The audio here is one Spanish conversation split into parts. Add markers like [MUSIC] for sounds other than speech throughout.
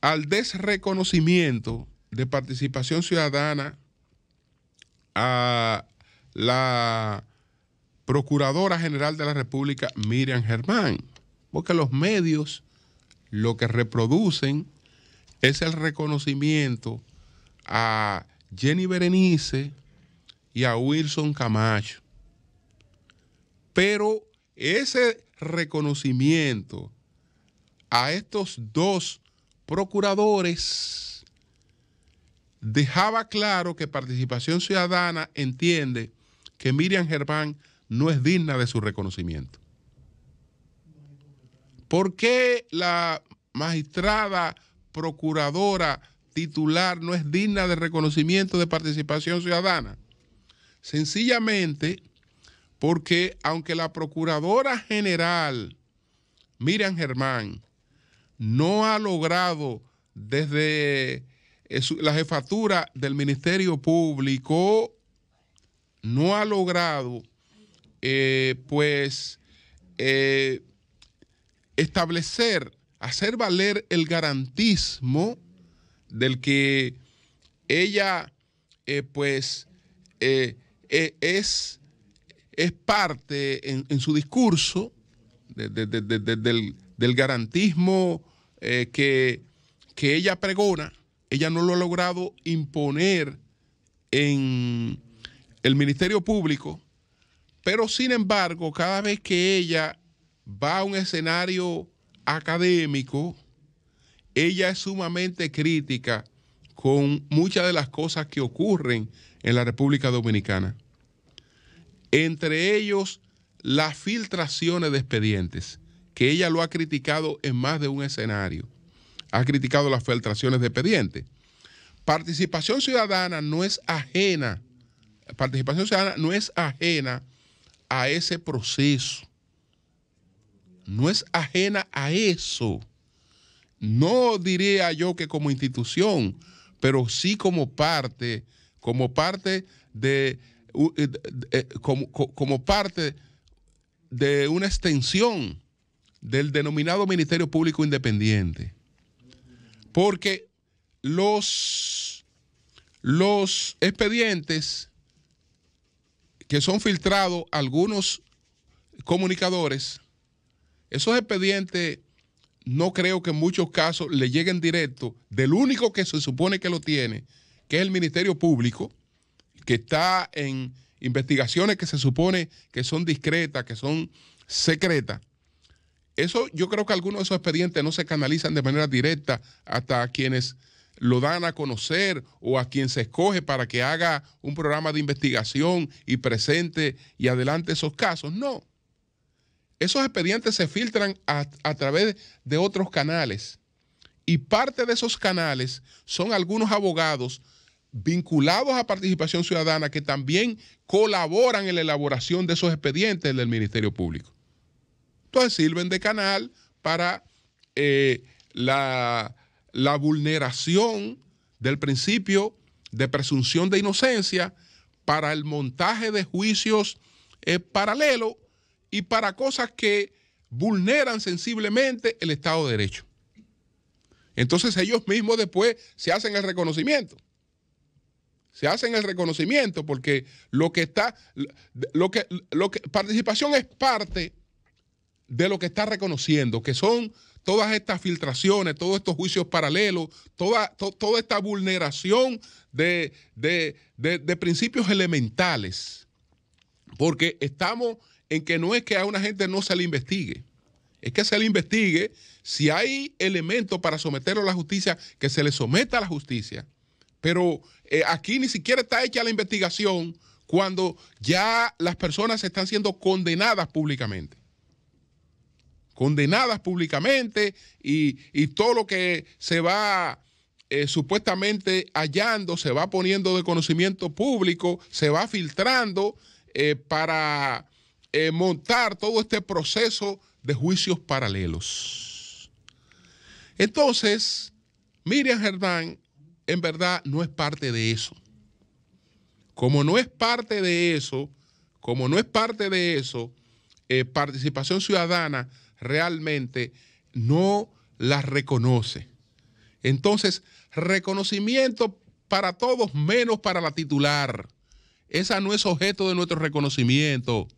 al desreconocimiento de participación ciudadana a la Procuradora General de la República, Miriam Germán, porque los medios lo que reproducen es el reconocimiento a Jenny Berenice y a Wilson Camacho. Pero ese reconocimiento a estos dos procuradores dejaba claro que Participación Ciudadana entiende que Miriam Germán no es digna de su reconocimiento. ¿Por qué la magistrada procuradora titular no es digna de reconocimiento de participación ciudadana? Sencillamente porque aunque la procuradora general Miriam Germán no ha logrado desde eh, la jefatura del Ministerio Público, no ha logrado eh, pues eh, establecer, hacer valer el garantismo del que ella pues es, es, parte en, su discurso del, del, garantismo eh, que, que ella pregona, ella no lo ha logrado imponer en el Ministerio Público, pero sin embargo, cada vez que ella va a un escenario académico, ella es sumamente crítica con muchas de las cosas que ocurren en la República Dominicana. Entre ellos, las filtraciones de expedientes que ella lo ha criticado en más de un escenario. Ha criticado las filtraciones de expedientes. Participación ciudadana no es ajena, participación ciudadana no es ajena a ese proceso. No es ajena a eso. No diría yo que como institución, pero sí como parte, como parte de, eh, eh, como parte de una extensión del denominado Ministerio Público Independiente. Porque los, los expedientes que son filtrados algunos comunicadores, esos expedientes no creo que en muchos casos le lleguen directo del único que se supone que lo tiene, que es el Ministerio Público, que está en investigaciones que se supone que son discretas, que son secretas, eso, yo creo que algunos de esos expedientes no se canalizan de manera directa hasta quienes lo dan a conocer o a quien se escoge para que haga un programa de investigación y presente y adelante esos casos. No. Esos expedientes se filtran a, a través de otros canales. Y parte de esos canales son algunos abogados vinculados a participación ciudadana que también colaboran en la elaboración de esos expedientes del Ministerio Público entonces sirven de canal para eh, la, vulneración del principio de presunción de inocencia, para el montaje de juicios eh, paralelos y para cosas que vulneran sensiblemente el Estado de Derecho. Entonces ellos mismos después se hacen el reconocimiento. Se hacen el reconocimiento porque lo que está, lo que, lo que participación es parte de lo que está reconociendo, que son todas estas filtraciones, todos estos juicios paralelos, toda, toda esta vulneración de, principios elementales. Porque estamos en que no es que a una gente no se le investigue, es que se le investigue si hay elementos para someterlo a la justicia, que se le someta a la justicia. Pero eh, aquí ni siquiera está hecha la investigación cuando ya las personas están siendo condenadas públicamente condenadas públicamente y, todo lo que se va eh, supuestamente hallando, se va poniendo de conocimiento público, se va filtrando eh, para eh, montar todo este proceso de juicios paralelos. Entonces, Miriam Hernán en verdad no es parte de eso. Como no es parte de eso, como no es parte de eso, participación ciudadana realmente no las reconoce. Entonces, reconocimiento para todos menos para la titular. Esa no es objeto de nuestro reconocimiento.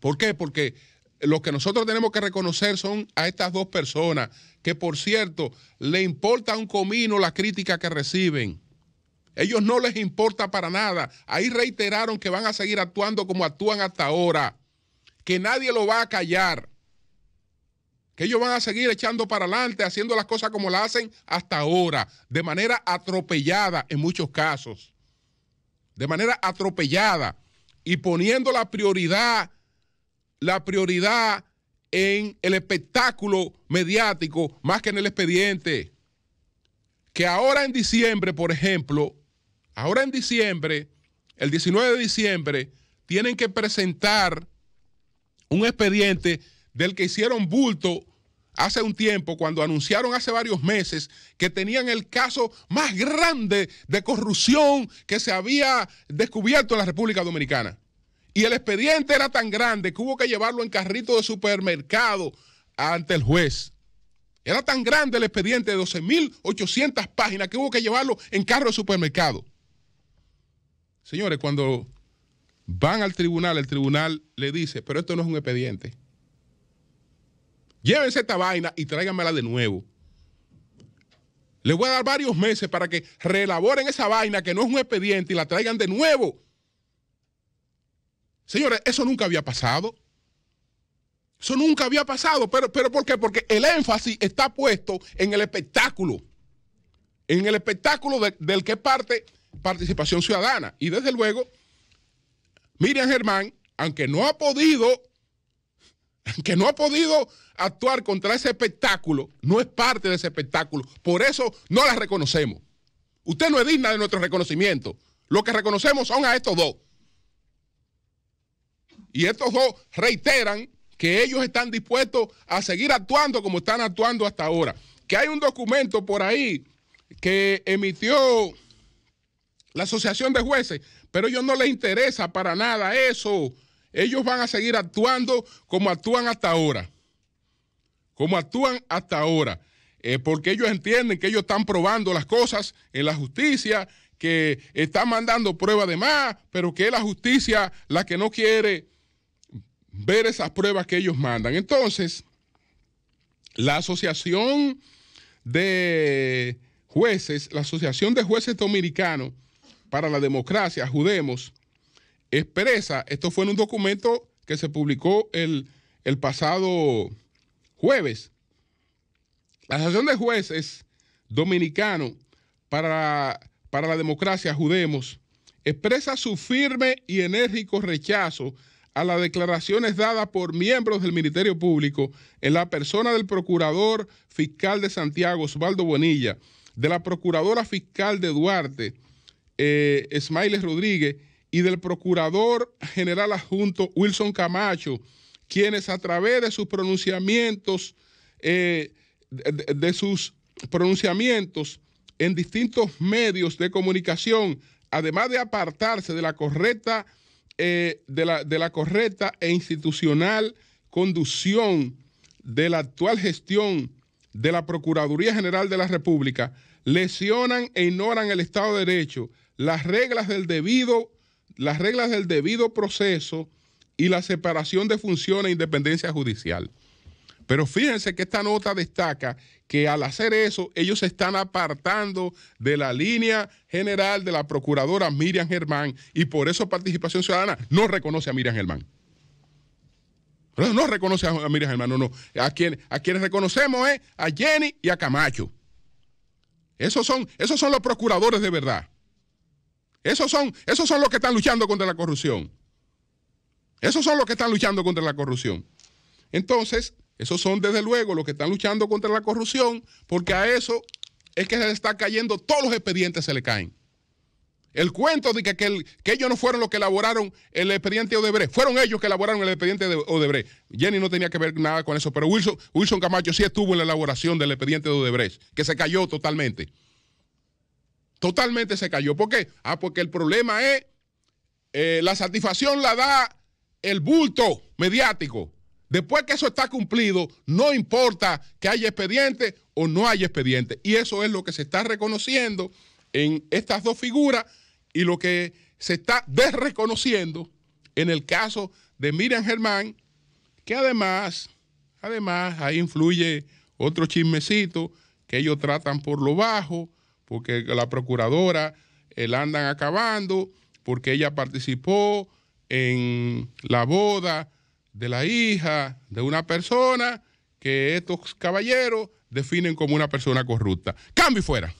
¿Por qué? Porque lo que nosotros tenemos que reconocer son a estas dos personas, que por cierto, le importa un comino la crítica que reciben. Ellos no les importa para nada. Ahí reiteraron que van a seguir actuando como actúan hasta ahora, que nadie lo va a callar que ellos van a seguir echando para adelante, haciendo las cosas como las hacen hasta ahora, de manera atropellada en muchos casos, de manera atropellada y poniendo la prioridad, la prioridad en el espectáculo mediático más que en el expediente. Que ahora en diciembre, por ejemplo, ahora en diciembre, el 19 de diciembre, tienen que presentar un expediente del que hicieron bulto hace un tiempo, cuando anunciaron hace varios meses que tenían el caso más grande de corrupción que se había descubierto en la República Dominicana. Y el expediente era tan grande que hubo que llevarlo en carrito de supermercado ante el juez. Era tan grande el expediente de 12.800 páginas que hubo que llevarlo en carro de supermercado. Señores, cuando van al tribunal, el tribunal le dice, pero esto no es un expediente Llévense esta vaina y tráiganmela de nuevo. Les voy a dar varios meses para que reelaboren esa vaina que no es un expediente y la traigan de nuevo. Señores, eso nunca había pasado. Eso nunca había pasado. Pero, pero ¿por qué? Porque el énfasis está puesto en el espectáculo. En el espectáculo del que parte participación ciudadana. Y desde luego, Miriam Germán, aunque no ha podido [LAUGHS] que no ha podido actuar contra ese espectáculo, no es parte de ese espectáculo. Por eso no la reconocemos. Usted no es digna de nuestro reconocimiento. Lo que reconocemos son a estos dos. Y estos dos reiteran que ellos están dispuestos a seguir actuando como están actuando hasta ahora. Que hay un documento por ahí que emitió la Asociación de Jueces, pero a ellos no les interesa para nada eso. Ellos van a seguir actuando como actúan hasta ahora. Como actúan hasta ahora. Eh, porque ellos entienden que ellos están probando las cosas en la justicia, que están mandando pruebas de más, pero que es la justicia la que no quiere ver esas pruebas que ellos mandan. Entonces, la Asociación de Jueces, la Asociación de Jueces Dominicanos para la Democracia, Judemos, expresa Esto fue en un documento que se publicó el, pasado jueves. La Asociación de Jueces Dominicano para, la Democracia, Judemos, expresa su firme y enérgico rechazo a las declaraciones dadas por miembros del Ministerio Público en la persona del Procurador Fiscal de Santiago, Osvaldo Bonilla, de la Procuradora Fiscal de Duarte, eh, Rodríguez, y del Procurador General Adjunto Wilson Camacho, quienes a través de sus pronunciamientos, eh, de, sus pronunciamientos en distintos medios de comunicación, además de apartarse de la correcta, eh, de, la, de la correcta e institucional conducción de la actual gestión de la Procuraduría General de la República, lesionan e ignoran el Estado de Derecho, las reglas del debido las reglas del debido proceso y la separación de funciones e independencia judicial. Pero fíjense que esta nota destaca que al hacer eso, ellos se están apartando de la línea general de la procuradora Miriam Germán y por eso Participación Ciudadana no reconoce a Miriam Germán. No reconoce a Miriam Germán, no, no. A, quien, a quienes reconocemos es a Jenny y a Camacho. Esos son, esos son los procuradores de verdad. Esos son, esos son los que están luchando contra la corrupción. Esos son los que están luchando contra la corrupción. Entonces, esos son desde luego los que están luchando contra la corrupción, porque a eso es que se le está cayendo, todos los expedientes se le caen. El cuento de que, ellos no fueron los que elaboraron el expediente Odebrecht, fueron ellos que elaboraron el expediente de Odebrecht. Jenny no tenía que ver nada con eso, pero Wilson, Wilson Camacho sí estuvo en la elaboración del expediente de Odebrecht, que se cayó totalmente. Totalmente se cayó. ¿Por qué? Ah, porque el problema es eh, la satisfacción la da el bulto mediático. Después que eso está cumplido, no importa que haya expediente o no haya expediente. Y eso es lo que se está reconociendo en estas dos figuras y lo que se está desreconociendo en el caso de Miriam Germán, que además, además ahí influye otro chismecito que ellos tratan por lo bajo porque la procuradora eh, la andan acabando, porque ella participó en la boda de la hija de una persona que estos caballeros definen como una persona corrupta. Cambio fuera.